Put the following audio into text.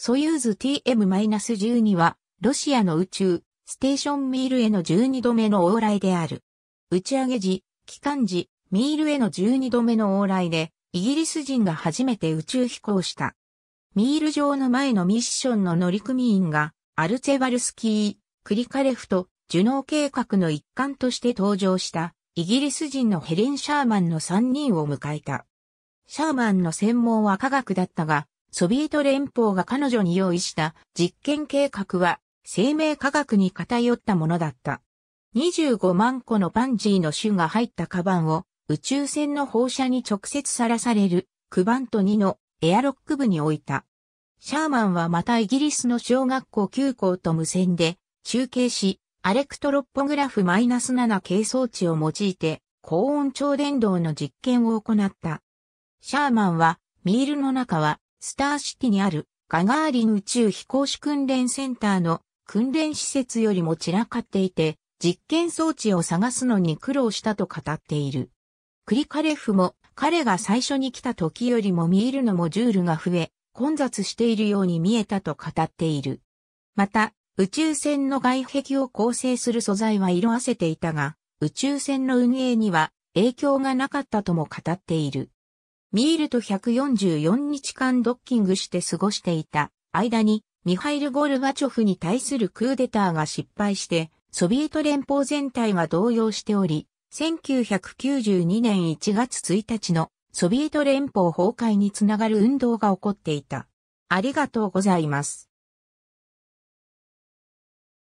ソユーズ TM-12 は、ロシアの宇宙、ステーションミールへの12度目の往来である。打ち上げ時、帰還時、ミールへの12度目の往来で、イギリス人が初めて宇宙飛行した。ミール上の前のミッションの乗組員が、アルツェバルスキー、クリカレフと、受納計画の一環として登場した、イギリス人のヘレン・シャーマンの3人を迎えた。シャーマンの専門は科学だったが、ソビエト連邦が彼女に用意した実験計画は生命科学に偏ったものだった。25万個のパンジーの種が入ったカバンを宇宙船の放射に直接さらされるクバント2のエアロック部に置いた。シャーマンはまたイギリスの小学校9校と無線で中継し、アレクトロッポグラフマイナス -7 計装置を用いて高温超伝導の実験を行った。シャーマンはミールの中はスターシティにあるガガーリン宇宙飛行士訓練センターの訓練施設よりも散らかっていて、実験装置を探すのに苦労したと語っている。クリカレフも彼が最初に来た時よりも見えるのもジュールが増え、混雑しているように見えたと語っている。また、宇宙船の外壁を構成する素材は色あせていたが、宇宙船の運営には影響がなかったとも語っている。ミールと144日間ドッキングして過ごしていた間にミハイル・ゴルバチョフに対するクーデターが失敗してソビエト連邦全体が動揺しており、1992年1月1日のソビエト連邦崩壊につながる運動が起こっていた。ありがとうございます。